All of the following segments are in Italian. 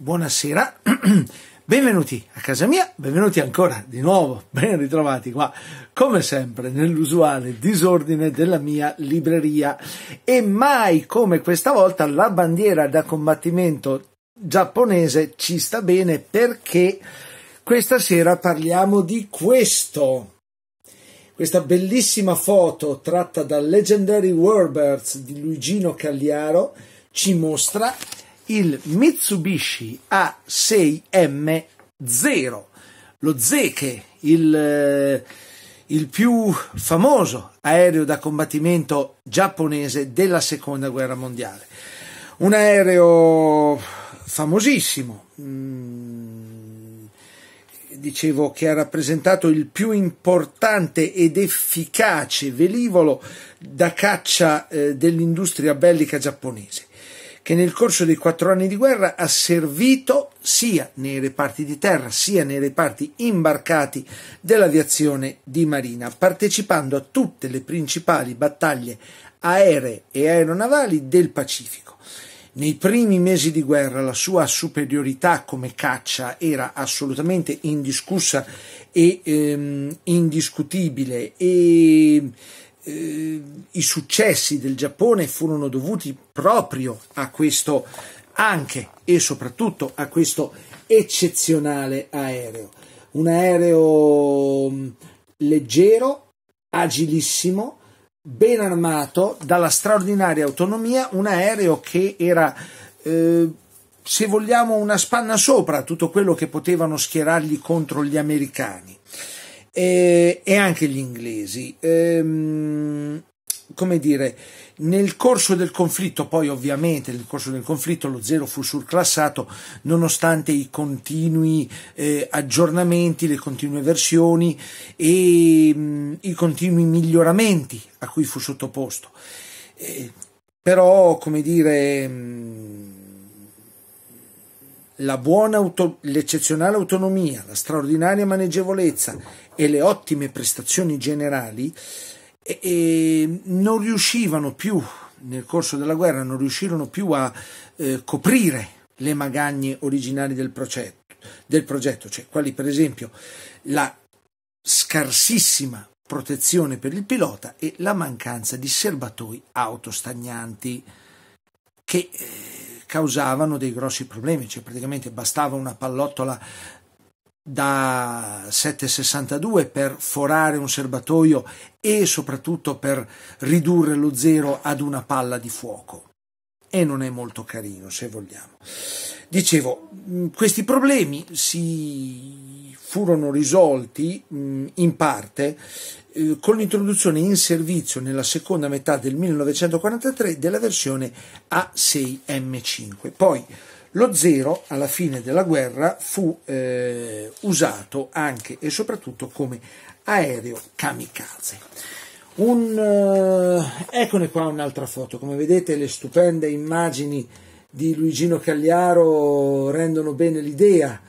buonasera, benvenuti a casa mia, benvenuti ancora di nuovo, ben ritrovati qua come sempre nell'usuale disordine della mia libreria e mai come questa volta la bandiera da combattimento giapponese ci sta bene perché questa sera parliamo di questo. Questa bellissima foto tratta da Legendary Warbirds di Luigino Cagliaro ci mostra il Mitsubishi A6M0, lo Zeke, il, eh, il più famoso aereo da combattimento giapponese della seconda guerra mondiale. Un aereo famosissimo, mm, dicevo che ha rappresentato il più importante ed efficace velivolo da caccia eh, dell'industria bellica giapponese che nel corso dei quattro anni di guerra ha servito sia nei reparti di terra sia nei reparti imbarcati dell'aviazione di marina, partecipando a tutte le principali battaglie aeree e aeronavali del Pacifico. Nei primi mesi di guerra la sua superiorità come caccia era assolutamente indiscussa e ehm, indiscutibile e eh, i successi del Giappone furono dovuti proprio a questo, anche e soprattutto a questo eccezionale aereo. Un aereo mm, leggero, agilissimo, ben armato, dalla straordinaria autonomia, un aereo che era, eh, se vogliamo, una spanna sopra tutto quello che potevano schierargli contro gli americani eh, e anche gli inglesi. Ehm, come dire, nel corso del conflitto, poi ovviamente nel corso del conflitto lo zero fu surclassato nonostante i continui eh, aggiornamenti, le continue versioni e mh, mm, i continui miglioramenti a cui fu sottoposto. Eh, però, come dire, mh, mm, la buona l'eccezionale autonomia, la straordinaria maneggevolezza e le ottime prestazioni generali, e, e non riuscivano più, nel corso della guerra, non riuscirono più a eh, coprire le magagne originali del progetto, del progetto, cioè quali per esempio la scarsissima protezione per il pilota e la mancanza di serbatoi autostagnanti che eh, causavano dei grossi problemi, cioè praticamente bastava una pallottola da 7,62 per forare un serbatoio e soprattutto per ridurre lo zero ad una palla di fuoco. E non è molto carino, se vogliamo. Dicevo, mm, questi problemi si furono risolti mm, in parte eh, con l'introduzione in servizio nella seconda metà del 1943 della versione A6M5. Poi lo zero alla fine della guerra fu eh, usato anche e soprattutto come aereo kamikaze. Un, eh, eccone qua un'altra foto, come vedete le stupende immagini di Luigino Cagliaro rendono bene l'idea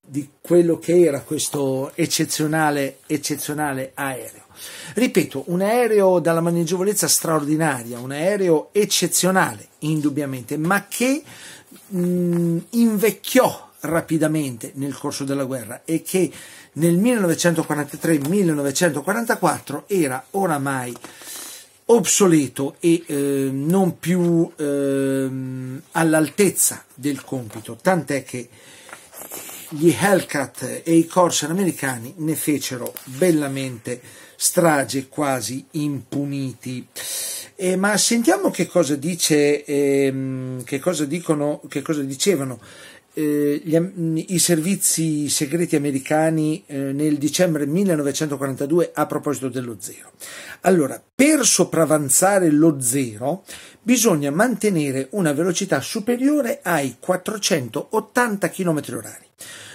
di quello che era questo eccezionale, eccezionale aereo. Ripeto, un aereo dalla maneggevolezza straordinaria, un aereo eccezionale, indubbiamente, ma che mh, mm, invecchiò rapidamente nel corso della guerra e che nel 1943-1944 era oramai obsoleto e eh, non più eh, all'altezza del compito, tant'è che gli Hellcat e i Corsair americani ne fecero bellamente strage quasi impuniti. Eh, ma sentiamo che cosa, dice, ehm, che cosa, dicono, che cosa dicevano eh, gli, i servizi segreti americani eh, nel dicembre 1942 a proposito dello zero. Allora, per sopravanzare lo zero bisogna mantenere una velocità superiore ai 480 km orari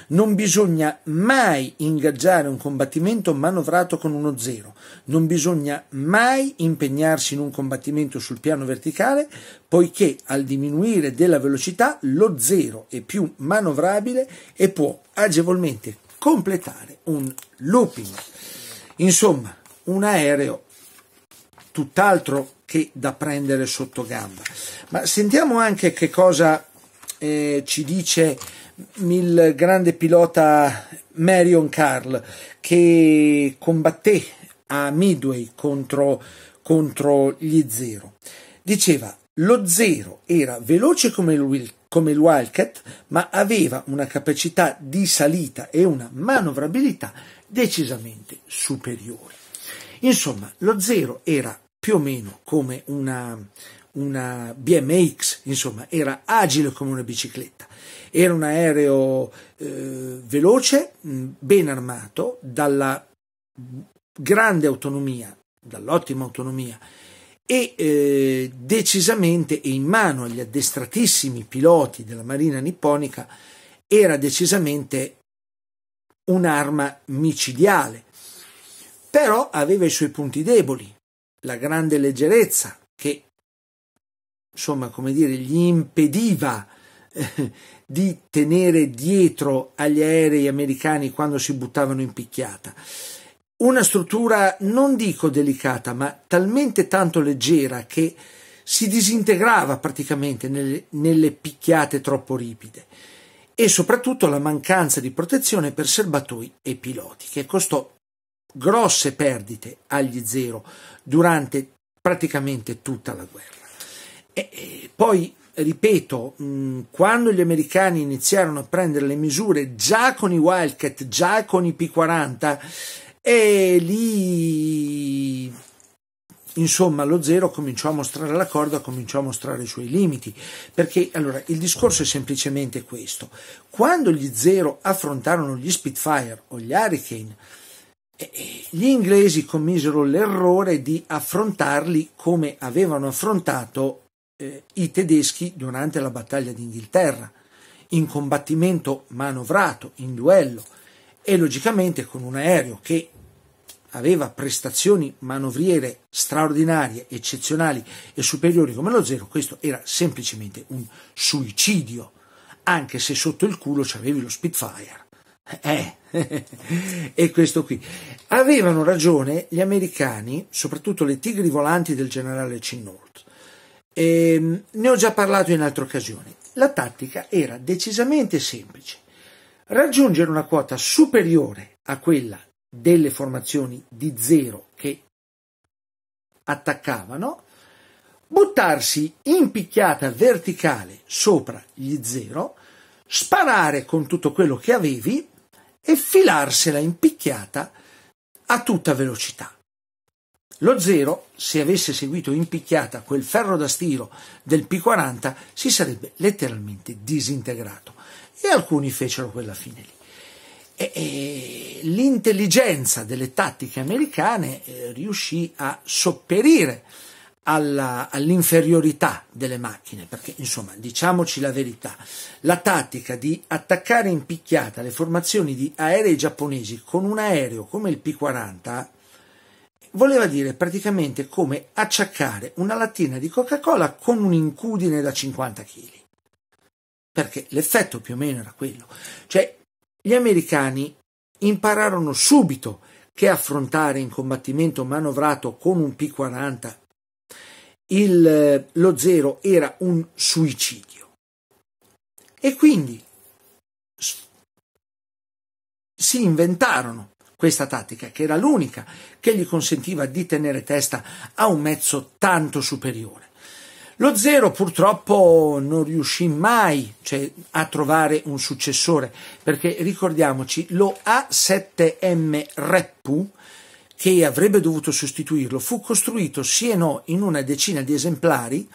non bisogna mai ingaggiare un combattimento manovrato con uno zero, non bisogna mai impegnarsi in un combattimento sul piano verticale, poiché al diminuire della velocità lo zero è più manovrabile e può agevolmente completare un looping. Insomma, un aereo tutt'altro che da prendere sotto gamba. Ma sentiamo anche che cosa eh, ci dice il grande pilota Marion Carl che combatté a Midway contro, contro gli Zero. Diceva lo Zero era veloce come il, come il Wildcat, ma aveva una capacità di salita e una manovrabilità decisamente superiore. Insomma, lo Zero era più o meno come una, una BMX, insomma, era agile come una bicicletta. Era un aereo eh, veloce, mm, ben armato, dalla grande autonomia, dall'ottima autonomia e eh, decisamente e in mano agli addestratissimi piloti della Marina nipponica era decisamente un'arma micidiale. Però aveva i suoi punti deboli, la grande leggerezza, insomma, come dire, gli impediva eh, di tenere dietro agli aerei americani quando si buttavano in picchiata. Una struttura non dico delicata, ma talmente tanto leggera che si disintegrava praticamente nelle, nelle picchiate troppo ripide e soprattutto la mancanza di protezione per serbatoi e piloti, che costò grosse perdite agli zero durante praticamente tutta la guerra. E, e poi, ripeto, mh, mm, quando gli americani iniziarono a prendere le misure già con i Wildcat, già con i P-40, e lì Insomma, lo zero cominciò a mostrare la corda, cominciò a mostrare i suoi limiti, perché allora il discorso è semplicemente questo. Quando gli zero affrontarono gli Spitfire o gli Hurricane, gli inglesi commisero l'errore di affrontarli come avevano affrontato eh, i tedeschi durante la battaglia d'Inghilterra, in combattimento manovrato, in duello e logicamente con un aereo che aveva prestazioni manovriere straordinarie, eccezionali e superiori come lo zero, questo era semplicemente un suicidio, anche se sotto il culo c'avevi lo Spitfire. Eh, e questo qui. Avevano ragione gli americani, soprattutto le tigri volanti del generale Cinnone, eh, ne ho già parlato in altre occasioni. La tattica era decisamente semplice. Raggiungere una quota superiore a quella delle formazioni di zero che attaccavano, buttarsi in picchiata verticale sopra gli zero, sparare con tutto quello che avevi e filarsela in picchiata a tutta velocità. Lo zero, se avesse seguito in picchiata quel ferro da stiro del P40, si sarebbe letteralmente disintegrato. E alcuni fecero quella fine lì. E, e, l'intelligenza delle tattiche americane eh, riuscì a sopperire alla, all'inferiorità delle macchine, perché insomma diciamoci la verità, la tattica di attaccare in picchiata le formazioni di aerei giapponesi con un aereo come il P-40 voleva dire praticamente come acciaccare una lattina di Coca-Cola con un'incudine da 50 kg. Perché l'effetto più o meno era quello. Cioè, gli americani impararono subito che affrontare in combattimento manovrato con un P-40 il, eh, lo zero era un suicidio. E quindi si inventarono questa tattica, che era l'unica che gli consentiva di tenere testa a un mezzo tanto superiore. Lo Zero purtroppo non riuscì mai cioè, a trovare un successore, perché ricordiamoci, lo A7M Reppu, che avrebbe dovuto sostituirlo, fu costruito sì e no in una decina di esemplari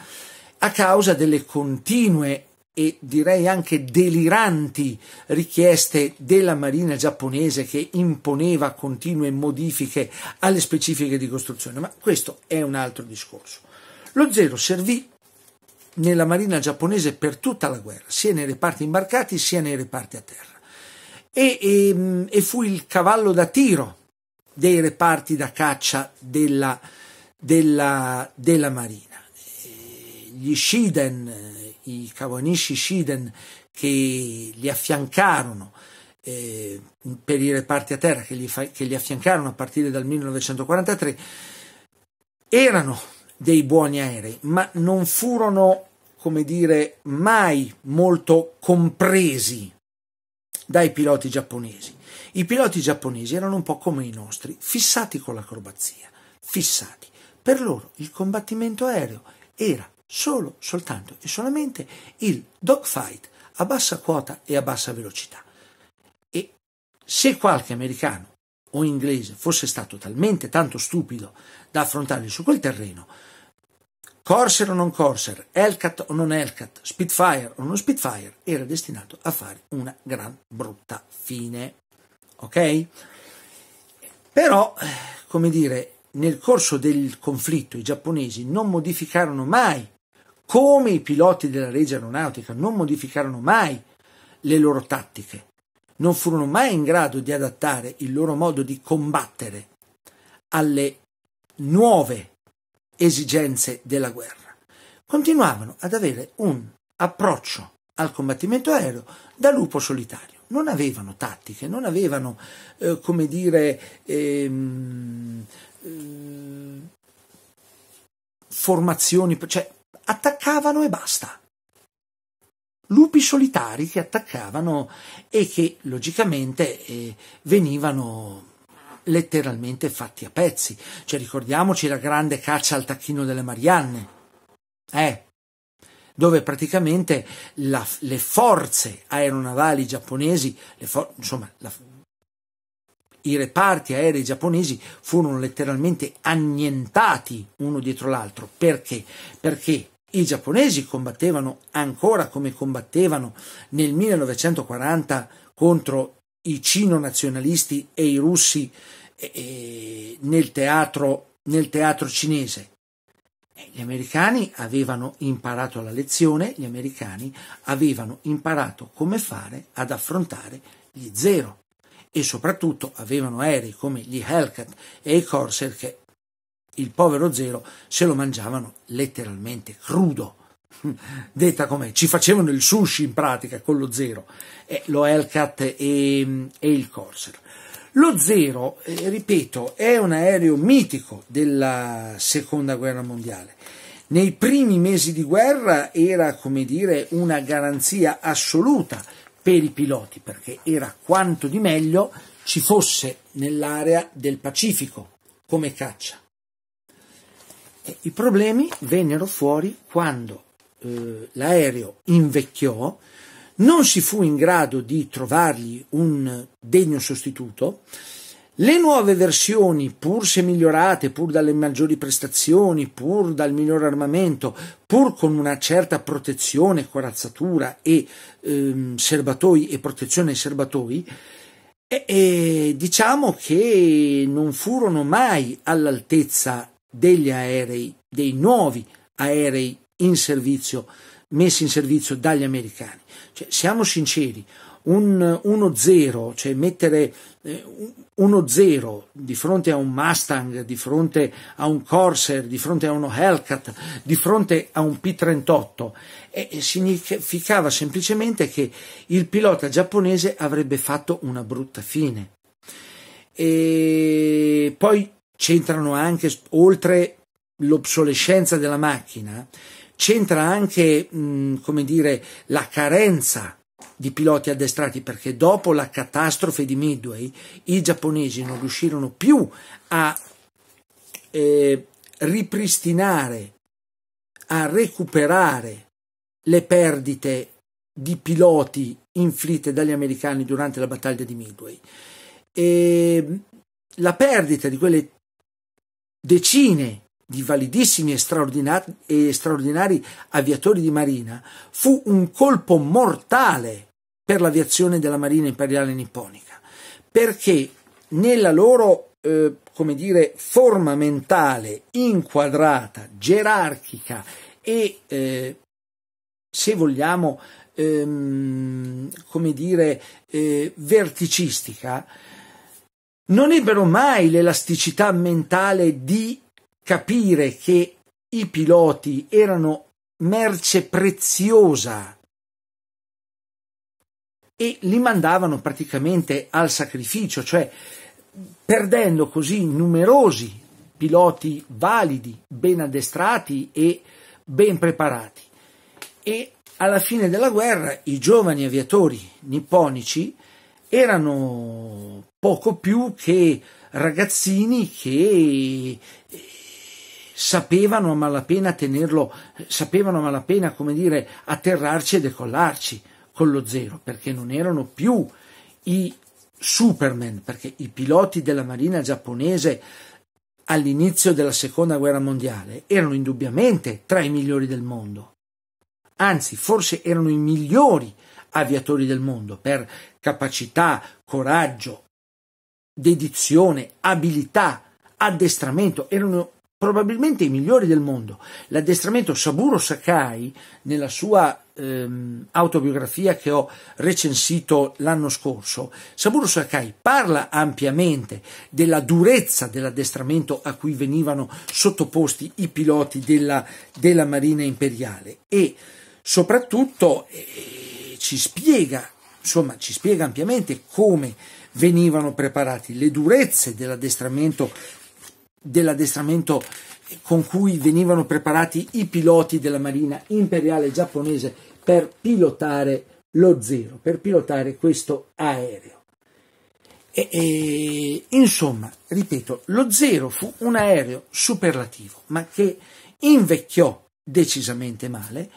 a causa delle continue e direi anche deliranti richieste della marina giapponese che imponeva continue modifiche alle specifiche di costruzione, ma questo è un altro discorso. Lo zero servì nella marina giapponese per tutta la guerra, sia nei reparti imbarcati sia nei reparti a terra, e, e, ehm, e fu il cavallo da tiro dei reparti da caccia della, della, della marina. Gli Shiden, i Kawanishi Shiden che li affiancarono eh, per i reparti a terra che li, fa, che li affiancarono a partire dal 1943 erano dei buoni aerei, ma non furono, come dire, mai molto compresi dai piloti giapponesi. I piloti giapponesi erano un po' come i nostri, fissati con l'acrobazia, fissati. Per loro il combattimento aereo era solo, soltanto e solamente il dogfight a bassa quota e a bassa velocità. E se qualche americano o inglese fosse stato talmente tanto stupido da affrontarli su quel terreno, Corsair o non Corsair, Hellcat o non Hellcat, Spitfire o non Spitfire, era destinato a fare una gran brutta fine. Ok? Però, eh, come dire, nel corso del conflitto i giapponesi non modificarono mai come i piloti della legge aeronautica non modificarono mai le loro tattiche, non furono mai in grado di adattare il loro modo di combattere alle nuove esigenze della guerra. Continuavano ad avere un approccio al combattimento aereo da lupo solitario. Non avevano tattiche, non avevano, eh, come dire, ehm, eh, formazioni, cioè attaccavano e basta. Lupi solitari che attaccavano e che logicamente eh, venivano letteralmente fatti a pezzi. Cioè, ricordiamoci la grande caccia al tacchino delle Marianne, eh, dove praticamente la, le forze aeronavali giapponesi, for- insomma, la, i reparti aerei giapponesi furono letteralmente annientati uno dietro l'altro. Perché? Perché i giapponesi combattevano ancora come combattevano nel 1940 contro i cino-nazionalisti e i russi eh, nel, teatro, nel teatro cinese. Eh, gli americani avevano imparato la lezione, gli americani avevano imparato come fare ad affrontare gli zero e soprattutto avevano aerei come gli Hellcat e i Corsair che il povero Zero se lo mangiavano letteralmente crudo. Detta com'è, ci facevano il sushi in pratica con lo Zero, eh, lo Hellcat e, e il Corsair. Lo Zero, eh, ripeto, è un aereo mitico della seconda guerra mondiale. Nei primi mesi di guerra era, come dire, una garanzia assoluta per i piloti, perché era quanto di meglio ci fosse nell'area del Pacifico come caccia. I problemi vennero fuori quando eh, l'aereo invecchiò, non si fu in grado di trovargli un degno sostituto, le nuove versioni, pur se migliorate, pur dalle maggiori prestazioni, pur dal miglior armamento, pur con una certa protezione, corazzatura e ehm, serbatoi e protezione ai serbatoi, e, e, diciamo che non furono mai all'altezza degli aerei, dei nuovi aerei in servizio, messi in servizio dagli americani. Cioè, siamo sinceri, un 1-0, cioè mettere 1-0 eh, di fronte a un Mustang, di fronte a un Corsair, di fronte a uno Hellcat, di fronte a un P-38, e eh, eh, significava semplicemente che il pilota giapponese avrebbe fatto una brutta fine. E poi c'entrano anche, oltre l'obsolescenza della macchina, c'entra anche, mh, mm, come dire, la carenza di piloti addestrati perché dopo la catastrofe di Midway i giapponesi non riuscirono più a eh, ripristinare, a recuperare le perdite di piloti inflitte dagli americani durante la battaglia di Midway. E la perdita di quelle decine di validissimi e straordinari, e straordinari aviatori di marina, fu un colpo mortale per l'aviazione della Marina Imperiale Nipponica, perché nella loro eh, come dire, forma mentale inquadrata, gerarchica e, eh, se vogliamo, ehm, come dire, eh, verticistica, non ebbero mai l'elasticità mentale di capire che i piloti erano merce preziosa e li mandavano praticamente al sacrificio, cioè perdendo così numerosi piloti validi, ben addestrati e ben preparati. E alla fine della guerra i giovani aviatori nipponici erano poco più che ragazzini che eh, sapevano a malapena tenerlo, eh, sapevano a malapena, come dire, atterrarci e decollarci con lo zero, perché non erano più i Superman, perché i piloti della marina giapponese all'inizio della seconda guerra mondiale erano indubbiamente tra i migliori del mondo, anzi forse erano i migliori aviatori del mondo per capacità, coraggio, dedizione, abilità, addestramento. Erano probabilmente i migliori del mondo. L'addestramento Saburo Sakai, nella sua ehm, autobiografia che ho recensito l'anno scorso, Saburo Sakai parla ampiamente della durezza dell'addestramento a cui venivano sottoposti i piloti della, della Marina Imperiale e soprattutto. Eh, ci spiega, insomma, ci spiega ampiamente come venivano preparati, le durezze dell'addestramento, dell'addestramento con cui venivano preparati i piloti della Marina imperiale giapponese per pilotare lo zero, per pilotare questo aereo. E, e, insomma, ripeto, lo zero fu un aereo superlativo, ma che invecchiò decisamente male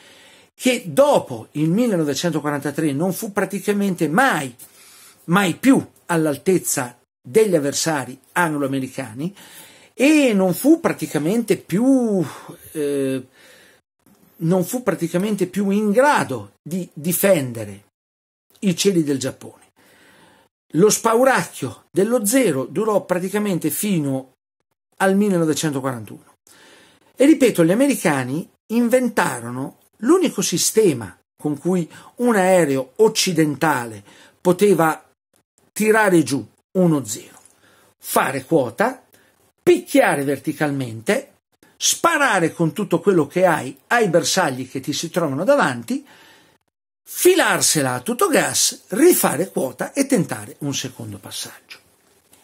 che dopo il 1943 non fu praticamente mai, mai più all'altezza degli avversari anglo-americani e non fu praticamente più, eh, non fu praticamente più in grado di difendere i cieli del Giappone. Lo spauracchio dello zero durò praticamente fino al 1941. E ripeto, gli americani inventarono L'unico sistema con cui un aereo occidentale poteva tirare giù uno zero. fare quota, picchiare verticalmente, sparare con tutto quello che hai ai bersagli che ti si trovano davanti, filarsela a tutto gas, rifare quota e tentare un secondo passaggio.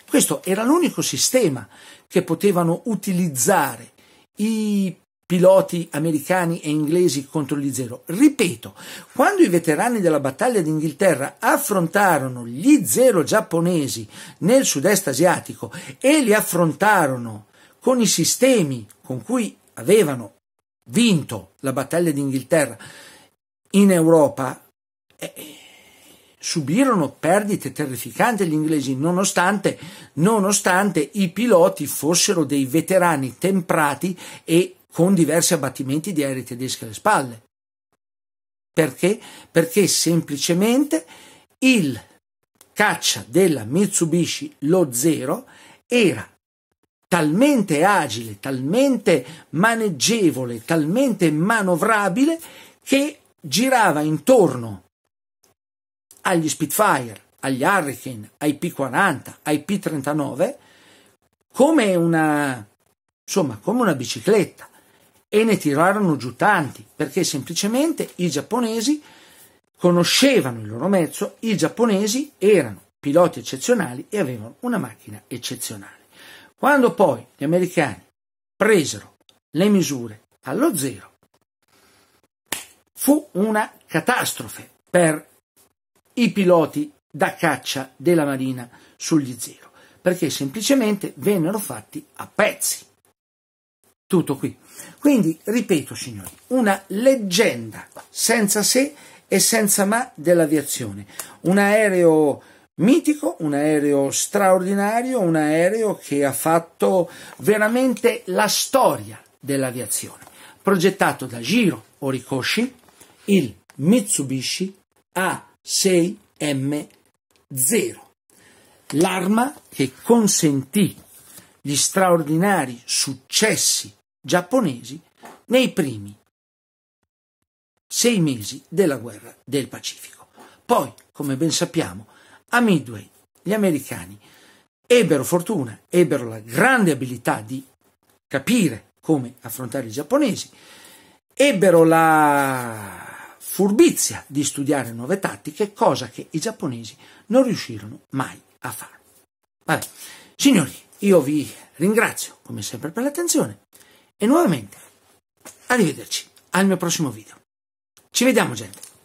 Questo era l'unico sistema che potevano utilizzare i piloti americani e inglesi contro gli zero. Ripeto, quando i veterani della battaglia d'Inghilterra affrontarono gli zero giapponesi nel sud-est asiatico e li affrontarono con i sistemi con cui avevano vinto la battaglia d'Inghilterra in Europa, eh, subirono perdite terrificanti gli inglesi, nonostante, nonostante i piloti fossero dei veterani temprati e con diversi abbattimenti di aerei tedeschi alle spalle. Perché? Perché semplicemente il caccia della Mitsubishi, lo Zero, era talmente agile, talmente maneggevole, talmente manovrabile che girava intorno agli Spitfire, agli Hurricane, ai P40, ai P39 come una insomma, come una bicicletta e ne tirarono giù tanti perché semplicemente i giapponesi conoscevano il loro mezzo, i giapponesi erano piloti eccezionali e avevano una macchina eccezionale. Quando poi gli americani presero le misure allo zero, fu una catastrofe per i piloti da caccia della Marina sugli zero, perché semplicemente vennero fatti a pezzi tutto qui. Quindi, ripeto, signori, una leggenda senza se e senza ma dell'aviazione. Un aereo mitico, un aereo straordinario, un aereo che ha fatto veramente la storia dell'aviazione. Progettato da Giro Horikoshi, il Mitsubishi A6M0. L'arma che consentì gli straordinari successi giapponesi nei primi sei mesi della guerra del Pacifico. Poi, come ben sappiamo, a Midway gli americani ebbero fortuna, ebbero la grande abilità di capire come affrontare i giapponesi, ebbero la furbizia di studiare nuove tattiche, cosa che i giapponesi non riuscirono mai a fare. Vabbè. Signori, io vi ringrazio come sempre per l'attenzione e nuovamente, arrivederci al mio prossimo video. Ci vediamo gente!